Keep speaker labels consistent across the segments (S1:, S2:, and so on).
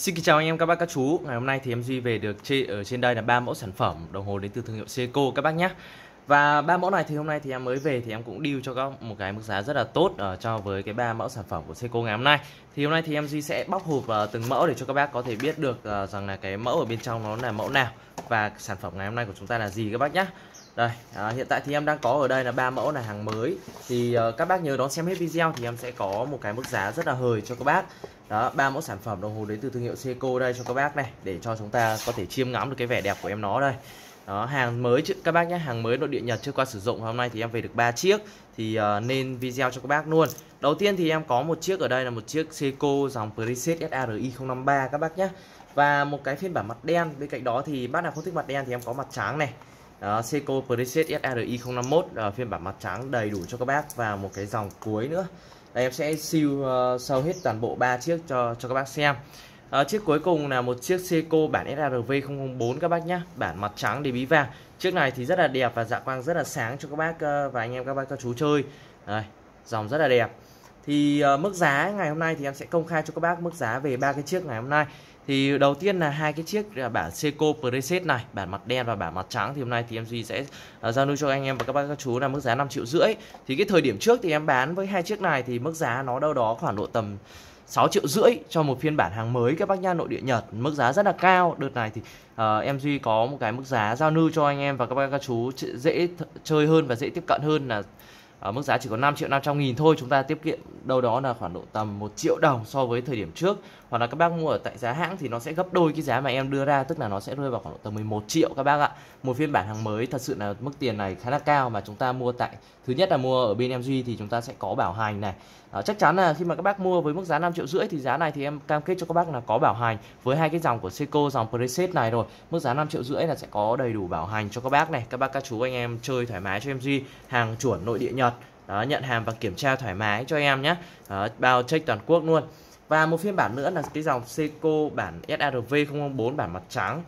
S1: Xin kính chào anh em các bác các chú Ngày hôm nay thì em Duy về được chê ở trên đây là ba mẫu sản phẩm đồng hồ đến từ thương hiệu Seiko các bác nhé Và ba mẫu này thì hôm nay thì em mới về thì em cũng deal cho các một cái mức giá rất là tốt uh, cho với cái ba mẫu sản phẩm của Seiko ngày hôm nay Thì hôm nay thì em Duy sẽ bóc hộp uh, từng mẫu để cho các bác có thể biết được uh, rằng là cái mẫu ở bên trong nó là mẫu nào Và sản phẩm ngày hôm nay của chúng ta là gì các bác nhé đây, à, hiện tại thì em đang có ở đây là ba mẫu là hàng mới Thì uh, các bác nhớ đón xem hết video thì em sẽ có một cái mức giá rất là hời cho các bác đó ba mẫu sản phẩm đồng hồ đến từ thương hiệu Seiko đây cho các bác này để cho chúng ta có thể chiêm ngắm được cái vẻ đẹp của em nó đây đó hàng mới chứ các bác nhé hàng mới nội địa nhật chưa qua sử dụng hôm nay thì em về được 3 chiếc thì uh, nên video cho các bác luôn đầu tiên thì em có một chiếc ở đây là một chiếc Seiko dòng preset SARI 053 các bác nhé và một cái phiên bản mặt đen bên cạnh đó thì bác nào không thích mặt đen thì em có mặt trắng này đó, Seiko Preset SRI 051 uh, phiên bản mặt trắng đầy đủ cho các bác và một cái dòng cuối nữa đây em sẽ siêu uh, sâu hết toàn bộ ba chiếc cho cho các bác xem à, chiếc cuối cùng là một chiếc Seiko bản SRV 004 các bác nhé bản mặt trắng để bí vàng chiếc này thì rất là đẹp và dạ quang rất là sáng cho các bác uh, và anh em các bác các chú chơi đây, dòng rất là đẹp thì uh, mức giá ngày hôm nay thì em sẽ công khai cho các bác mức giá về ba cái chiếc ngày hôm nay thì đầu tiên là hai cái chiếc à, bản Seiko preset này bản mặt đen và bản mặt trắng thì hôm nay thì em duy sẽ uh, giao lưu cho anh em và các bác các chú là mức giá 5 triệu rưỡi thì cái thời điểm trước thì em bán với hai chiếc này thì mức giá nó đâu đó khoảng độ tầm 6 triệu rưỡi cho một phiên bản hàng mới các bác nha nội địa Nhật mức giá rất là cao đợt này thì uh, em duy có một cái mức giá giao lưu cho anh em và các bác các chú dễ chơi hơn và dễ tiếp cận hơn là ở mức giá chỉ có 5 triệu 500 nghìn thôi chúng ta tiết kiệm đâu đó là khoảng độ tầm 1 triệu đồng so với thời điểm trước hoặc là các bác mua ở tại giá hãng thì nó sẽ gấp đôi cái giá mà em đưa ra tức là nó sẽ rơi vào khoảng độ tầm 11 triệu các bác ạ một phiên bản hàng mới thật sự là mức tiền này khá là cao mà chúng ta mua tại thứ nhất là mua ở bên em duy thì chúng ta sẽ có bảo hành này đó, ờ, chắc chắn là khi mà các bác mua với mức giá 5 triệu rưỡi thì giá này thì em cam kết cho các bác là có bảo hành với hai cái dòng của Seiko dòng preset này rồi mức giá 5 triệu rưỡi là sẽ có đầy đủ bảo hành cho các bác này các bác các chú anh em chơi thoải mái cho em duy hàng chuẩn nội địa nhật đó, nhận hàng và kiểm tra thoải mái cho em nhé đó, bao check toàn quốc luôn và một phiên bản nữa là cái dòng Seiko bản SRV 004 bản mặt trắng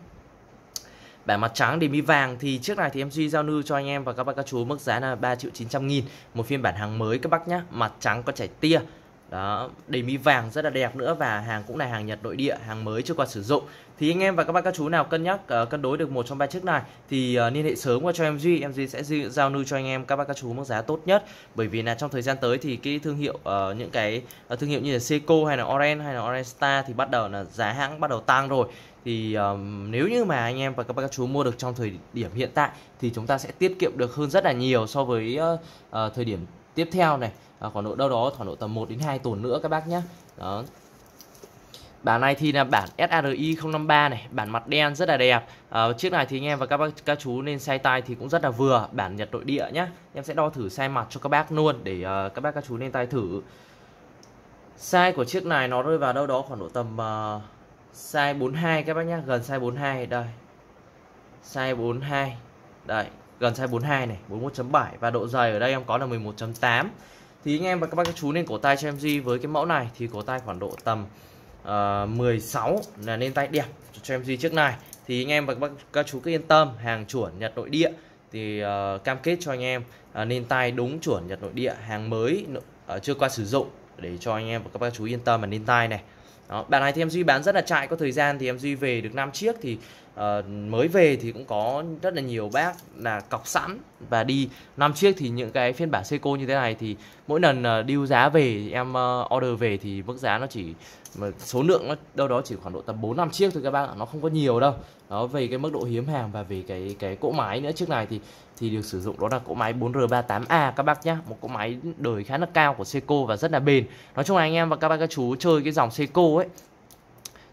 S1: bản mặt trắng để mi vàng thì trước này thì em duy giao lưu cho anh em và các bác các chú mức giá là 3 triệu 900 nghìn một phiên bản hàng mới các bác nhé, mặt trắng có chảy tia đó đầy mi vàng rất là đẹp nữa và hàng cũng là hàng Nhật nội địa hàng mới chưa qua sử dụng thì anh em và các bác các chú nào cân nhắc uh, cân đối được một trong ba chiếc này thì uh, liên hệ sớm qua cho em Duy em Duy sẽ giao lưu cho anh em các bác các chú mức giá tốt nhất bởi vì là trong thời gian tới thì cái thương hiệu uh, những cái uh, thương hiệu như là Seiko hay là oren hay là Orange Star thì bắt đầu là giá hãng bắt đầu tăng rồi thì um, nếu như mà anh em và các bác các chú mua được trong thời điểm hiện tại thì chúng ta sẽ tiết kiệm được hơn rất là nhiều so với uh, uh, thời điểm tiếp theo này à, khoảng độ đâu đó khoảng độ tầm 1 đến 2 tuần nữa các bác nhé đó Bản này thì là bản SRI 053 này, bản mặt đen rất là đẹp. À, chiếc này thì anh em và các bác các chú nên size tay thì cũng rất là vừa, bản Nhật nội địa nhá. Em sẽ đo thử size mặt cho các bác luôn để uh, các bác các chú nên tay thử. Size của chiếc này nó rơi vào đâu đó khoảng độ tầm uh, size 42 các bác nhá, gần size 42 đây. Size 42. Đây, gần size 42 này, 41.7 và độ dày ở đây em có là 11.8 thì anh em và các bác các chú nên cổ tay cho em Duy với cái mẫu này thì cổ tay khoảng độ tầm ờ, uh, 16 là nên tay đẹp cho em Duy trước này thì anh em và các bác các chú cứ yên tâm hàng chuẩn Nhật nội địa thì uh, cam kết cho anh em uh, nên tay đúng chuẩn Nhật nội địa hàng mới uh, chưa qua sử dụng để cho anh em và các bác chú yên tâm mà nên tay này đó, bản này thì em Duy bán rất là chạy có thời gian thì em Duy về được 5 chiếc thì uh, mới về thì cũng có rất là nhiều bác là cọc sẵn và đi 5 chiếc thì những cái phiên bản Seiko như thế này thì mỗi lần điêu ờ, giá về em ờ, order về thì mức giá nó chỉ mà số lượng nó đâu đó chỉ khoảng độ tầm 4 5 chiếc thôi các bác nó không có nhiều đâu. Đó về cái mức độ hiếm hàng và về cái cái cỗ máy nữa chiếc này thì thì được sử dụng đó là cỗ máy 4R38A các bác nhá, một cỗ máy đời khá là cao của Seiko và rất là bền. Nói chung là anh em và các bác các chú chơi cái dòng Seiko ấy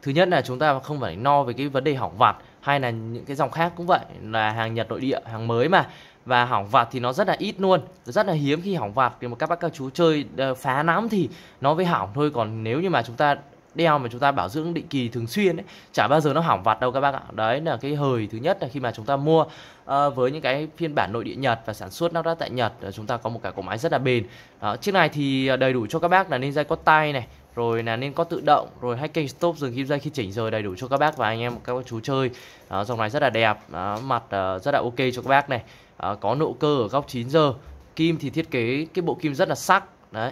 S1: thứ nhất là chúng ta không phải lo về cái vấn đề hỏng vặt hay là những cái dòng khác cũng vậy là hàng Nhật nội địa hàng mới mà và hỏng vặt thì nó rất là ít luôn rất là hiếm khi hỏng vặt thì mà các bác các chú chơi ờ, phá lắm thì nó mới hỏng thôi còn nếu như mà chúng ta đeo mà chúng ta bảo dưỡng định kỳ thường xuyên ấy chả bao giờ nó hỏng vặt đâu các bác ạ đấy là cái hời thứ nhất là khi mà chúng ta mua uh, với những cái phiên bản nội địa nhật và sản xuất lắp ráp tại nhật ờ, chúng ta có một cái cổ máy rất là bền đó, chiếc này thì đầy đủ cho các bác là nên dây có tay này rồi là nên có tự động rồi hay kênh stop dừng kim dây khi chỉnh rời đầy đủ cho các bác và anh em các chú chơi đó, dòng này rất là đẹp đó, mặt uh, rất là ok cho các bác này à, có nộ cơ ở góc 9 giờ kim thì thiết kế cái bộ kim rất là sắc đấy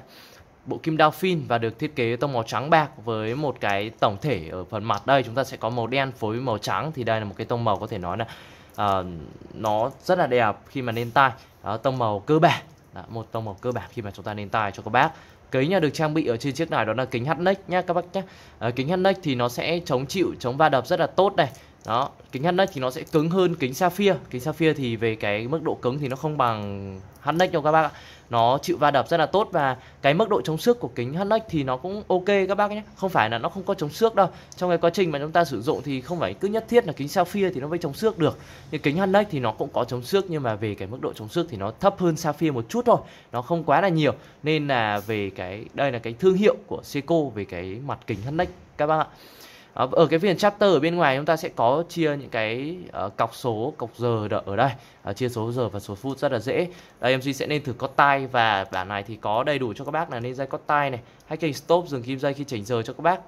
S1: bộ kim đao phin và được thiết kế tông màu trắng bạc với một cái tổng thể ở phần mặt đây chúng ta sẽ có màu đen phối màu trắng thì đây là một cái tông màu có thể nói là uh, nó rất là đẹp khi mà lên tai đó, tông màu cơ bản đó, một tông màu cơ bản khi mà chúng ta lên tai cho các bác kính được trang bị ở trên chiếc này đó là kính hắt nhá các bác nhé à, kính hắt thì nó sẽ chống chịu chống va đập rất là tốt này đó kính Hannux thì nó sẽ cứng hơn kính Sapphire kính Sapphire thì về cái mức độ cứng thì nó không bằng hắt Hannux đâu các bác ạ nó chịu va đập rất là tốt và cái mức độ chống xước của kính hắt Hannux thì nó cũng ok các bác nhé không phải là nó không có chống xước đâu trong cái quá trình mà chúng ta sử dụng thì không phải cứ nhất thiết là kính Sapphire thì nó mới chống xước được nhưng kính hắt Hannux thì nó cũng có chống xước nhưng mà về cái mức độ chống xước thì nó thấp hơn Sapphire một chút thôi nó không quá là nhiều nên là về cái đây là cái thương hiệu của Seiko về cái mặt kính hắt Hannux các bác ạ Ờ, ở cái viền chapter ở bên ngoài chúng ta sẽ có chia những cái uh, cọc số cọc giờ ở đây uh, chia số giờ và số phút rất là dễ đây mc sẽ nên thử có tay và bản này thì có đầy đủ cho các bác là nên dây có tay này hay cây stop dừng kim dây khi chỉnh giờ cho các bác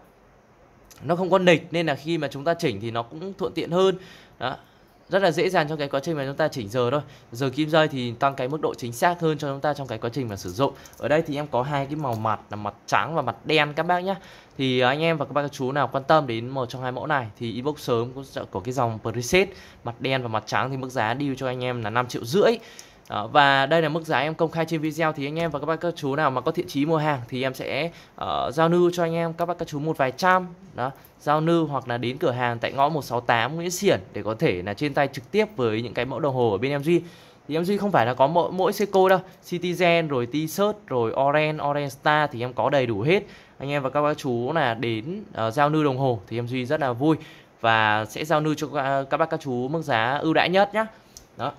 S1: nó không có nịch nên là khi mà chúng ta chỉnh thì nó cũng thuận tiện hơn đó rất là dễ dàng trong cái quá trình mà chúng ta chỉnh giờ thôi giờ kim rơi thì tăng cái mức độ chính xác hơn cho chúng ta trong cái quá trình mà sử dụng ở đây thì em có hai cái màu mặt là mặt trắng và mặt đen các bác nhé thì à, anh em và các bác chú nào quan tâm đến một trong hai mẫu này thì inbox sớm có, có cái dòng preset mặt đen và mặt trắng thì mức giá deal cho anh em là 5 triệu rưỡi đó, và đây là mức giá em công khai trên video thì anh em và các bác các chú nào mà có thiện chí mua hàng thì em sẽ uh, giao lưu cho anh em các bác các chú một vài trăm đó giao lưu hoặc là đến cửa hàng tại ngõ 168 Nguyễn Xiển để có thể là trên tay trực tiếp với những cái mẫu đồng hồ ở bên em Duy thì em Duy không phải là có mỗi, mỗi Seiko đâu Citizen rồi T-shirt rồi Orange Orange Star thì em có đầy đủ hết anh em và các bác chú là đến uh, giao lưu đồng hồ thì em Duy rất là vui và sẽ giao lưu cho ờ, các, các bác các chú mức giá ưu đãi nhất nhá đó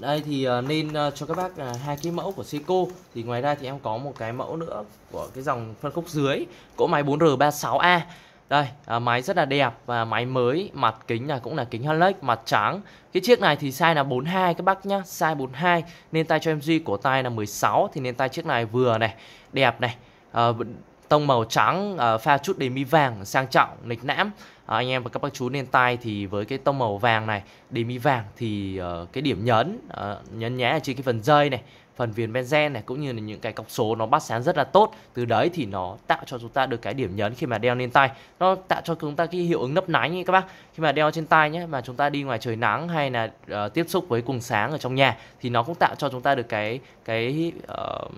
S1: đây thì ờ, nên ờ, cho các bác là ờ, hai cái mẫu của Seiko thì ngoài ra thì em có một cái mẫu nữa của cái dòng phân khúc dưới cỗ máy 4R36A đây à, máy rất là đẹp và máy mới mặt kính là cũng là kính Hanlex mặt trắng cái chiếc này thì size là 42 các bác nhá size 42 nên tay cho em duy cổ tay là 16 thì nên tay chiếc này vừa này đẹp này à, tông màu trắng uh, pha chút đề mi vàng sang trọng lịch lãm à, ờ, anh em và các bác chú nên tai thì với cái tông màu vàng này đề mi vàng thì uh, cái điểm nhấn uh, nhấn nhá ở trên cái phần dây này phần viền benzen này cũng như là những cái cọc số nó bắt sáng rất là tốt từ đấy thì nó tạo cho chúng ta được cái điểm nhấn khi mà đeo lên tay nó tạo cho chúng ta cái hiệu ứng nấp náy như các bác khi mà đeo trên tay nhé mà chúng ta đi ngoài trời nắng hay là uh, tiếp xúc với cuồng sáng ở trong nhà thì nó cũng tạo cho chúng ta được cái cái uh,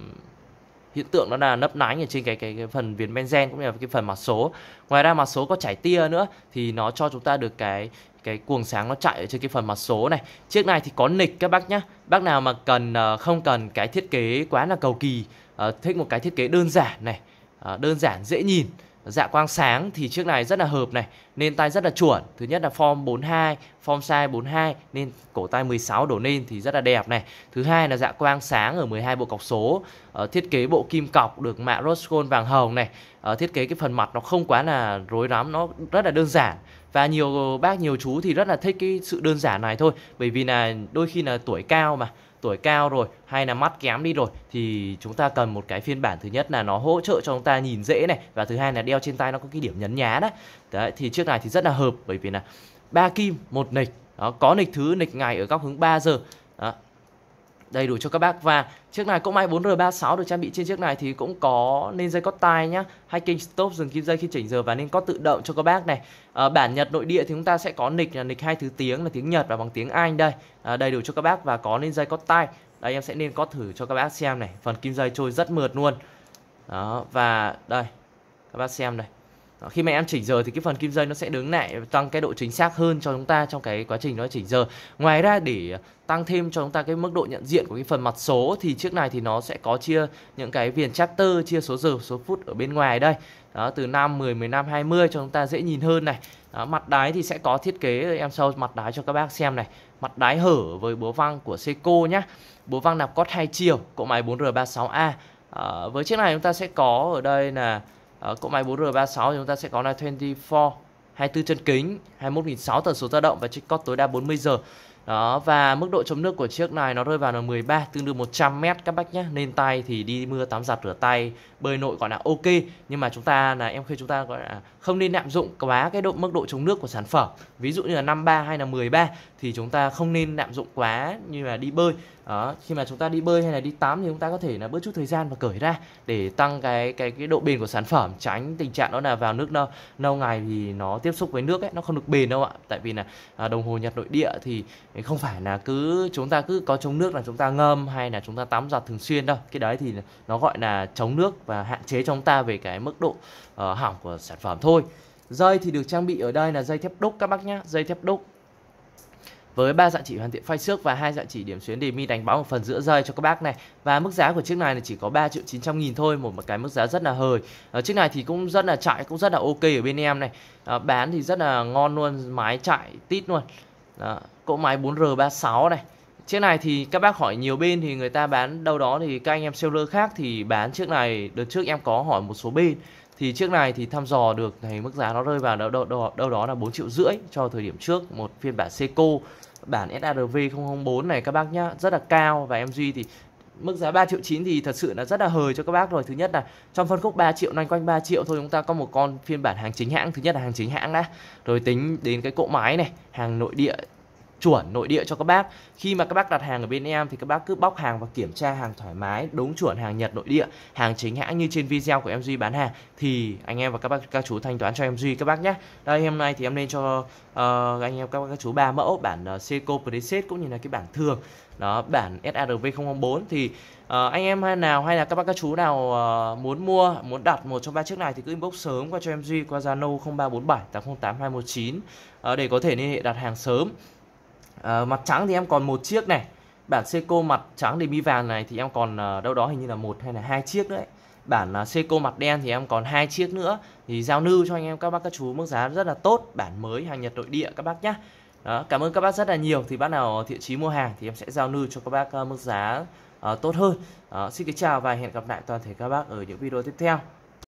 S1: hiện tượng đó là nấp nánh ở trên cái cái, cái phần viền benzen cũng như là cái phần mặt số ngoài ra mặt số có chảy tia nữa thì nó cho chúng ta được cái cái cuồng sáng nó chạy ở trên cái phần mặt số này chiếc này thì có nịch các bác nhá bác nào mà cần ờ, không cần cái thiết kế quá là cầu kỳ ờ, thích một cái thiết kế đơn giản này ờ, đơn giản dễ nhìn Dạ quang sáng thì chiếc này rất là hợp này, nên tay rất là chuẩn. Thứ nhất là form 42, form size 42 nên cổ tay 16 đổ lên thì rất là đẹp này. Thứ hai là dạ quang sáng ở 12 bộ cọc số, uh, thiết kế bộ kim cọc được mạ rose gold vàng hồng này. Uh, thiết kế cái phần mặt nó không quá là rối rắm, nó rất là đơn giản. Và nhiều bác nhiều chú thì rất là thích cái sự đơn giản này thôi, bởi vì là đôi khi là tuổi cao mà tuổi cao rồi hay là mắt kém đi rồi thì chúng ta cần một cái phiên bản thứ nhất là nó hỗ trợ cho chúng ta nhìn dễ này và thứ hai là đeo trên tay nó có cái điểm nhấn nhá đấy. đấy thì chiếc này thì rất là hợp bởi vì là ba kim một nịch đó, có nịch thứ nịch ngày ở góc hướng 3 giờ đó, đầy đủ cho các bác và chiếc này cũng may 4R36 được trang bị trên chiếc này thì cũng có nên dây cót tai nhá hay kênh stop dừng kim dây khi chỉnh giờ và nên có tự động cho các bác này à, bản Nhật nội địa thì chúng ta sẽ có nịch là nịch hai thứ tiếng là tiếng Nhật và bằng tiếng Anh đây à, đầy đủ cho các bác và có nên dây cót tai đây em sẽ nên có thử cho các bác xem này phần kim dây trôi rất mượt luôn đó và đây các bác xem này Ờ, khi mà em chỉnh giờ thì cái phần kim dây nó sẽ đứng lại tăng cái độ chính xác hơn cho chúng ta trong cái quá trình nó chỉnh giờ ngoài ra để tăng thêm cho chúng ta cái mức độ nhận diện của cái phần mặt số thì chiếc này thì nó sẽ có chia những cái viền chapter chia số giờ số phút ở bên ngoài đây đó từ 5 10 15 20 cho chúng ta dễ nhìn hơn này đó, mặt đáy thì sẽ có thiết kế em show mặt đáy cho các bác xem này mặt đáy hở với búa văng của Seiko nhá búa văng nạp cót hai chiều cỗ máy 4R36A à, ờ, với chiếc này chúng ta sẽ có ở đây là ở ờ, cỗ máy 4R36 chúng ta sẽ có là 24 24 chân kính 21.600 tần số dao động và trích cót tối đa 40 giờ đó và mức độ chống nước của chiếc này nó rơi vào là 13 tương đương 100 mét các bác nhé nên tay thì đi mưa tắm giặt rửa tay bơi nội gọi là ok nhưng mà chúng ta là em khi chúng ta gọi là không nên lạm dụng quá cái độ mức độ chống nước của sản phẩm ví dụ như là 53 hay là 13 thì chúng ta không nên lạm dụng quá như là đi bơi đó, khi mà chúng ta đi bơi hay là đi tắm thì chúng ta có thể là bớt chút thời gian và cởi ra để tăng cái cái cái độ bền của sản phẩm tránh tình trạng đó là vào nước lâu lâu ngày thì nó tiếp xúc với nước ấy nó không được bền đâu ạ tại vì là à, đồng hồ nhật nội địa thì không phải là cứ chúng ta cứ có chống nước là chúng ta ngâm hay là chúng ta tắm giặt thường xuyên đâu cái đấy thì nó gọi là chống nước và và hạn chế cho chúng ta về cái mức độ uh, hỏng của sản phẩm thôi dây thì được trang bị ở đây là dây thép đúc các bác nhá, dây thép đúc với ba dạng chỉ hoàn thiện phay xước và hai dạng chỉ điểm xuyến đề mi đánh bóng một phần giữa dây cho các bác này và mức giá của chiếc này là chỉ có 3 triệu chín trăm nghìn thôi một cái mức giá rất là hời à, chiếc này thì cũng rất là chạy cũng rất là ok ở bên em này à, bán thì rất là ngon luôn máy chạy tít luôn à, cỗ máy 4R36 này Chiếc này thì các bác hỏi nhiều bên thì người ta bán đâu đó thì các anh em seller khác thì bán chiếc này đợt trước em có hỏi một số bên thì chiếc này thì thăm dò được thì mức giá nó rơi vào đâu đâu đâu, đó là 4 triệu rưỡi cho thời điểm trước một phiên bản Seco bản SRV 004 này các bác nhá rất là cao và em duy thì mức giá 3 triệu 9 thì thật sự là rất là hời cho các bác rồi thứ nhất là trong phân khúc 3 triệu loanh quanh 3 triệu thôi chúng ta có một con phiên bản hàng chính hãng thứ nhất là hàng chính hãng đã rồi tính đến cái cỗ máy này hàng nội địa chuẩn nội địa cho các bác khi mà các bác đặt hàng ở bên em thì các bác cứ bóc hàng và kiểm tra hàng thoải mái đúng chuẩn hàng nhật nội địa hàng chính hãng như trên video của em duy bán hàng thì anh em và các bác các chú thanh toán cho em duy các bác nhé đây hôm nay thì em lên cho uh, anh em các bác các chú ba mẫu bản uh, seco preset cũng như là cái bản thường đó bản SRV 004 thì uh, anh em hay nào hay là các bác các chú nào uh, muốn mua muốn đặt một trong ba chiếc này thì cứ inbox sớm qua cho em duy qua Zalo 0347 808 uh, để có thể liên hệ đặt hàng sớm Ờ, mặt trắng thì em còn một chiếc này bản Seiko mặt trắng để mi vàng này thì em còn ờ, đâu đó hình như là một hay là hai chiếc đấy bản ờ, Seiko mặt đen thì em còn hai chiếc nữa thì giao lưu cho anh em các bác các chú mức giá rất là tốt bản mới hàng Nhật nội địa các bác nhé đó, cảm ơn các bác rất là nhiều thì bác nào thiện chí mua hàng thì em sẽ giao lưu cho các bác mức giá uh, tốt hơn uh, xin kính chào và hẹn gặp lại toàn thể các bác ở những video tiếp theo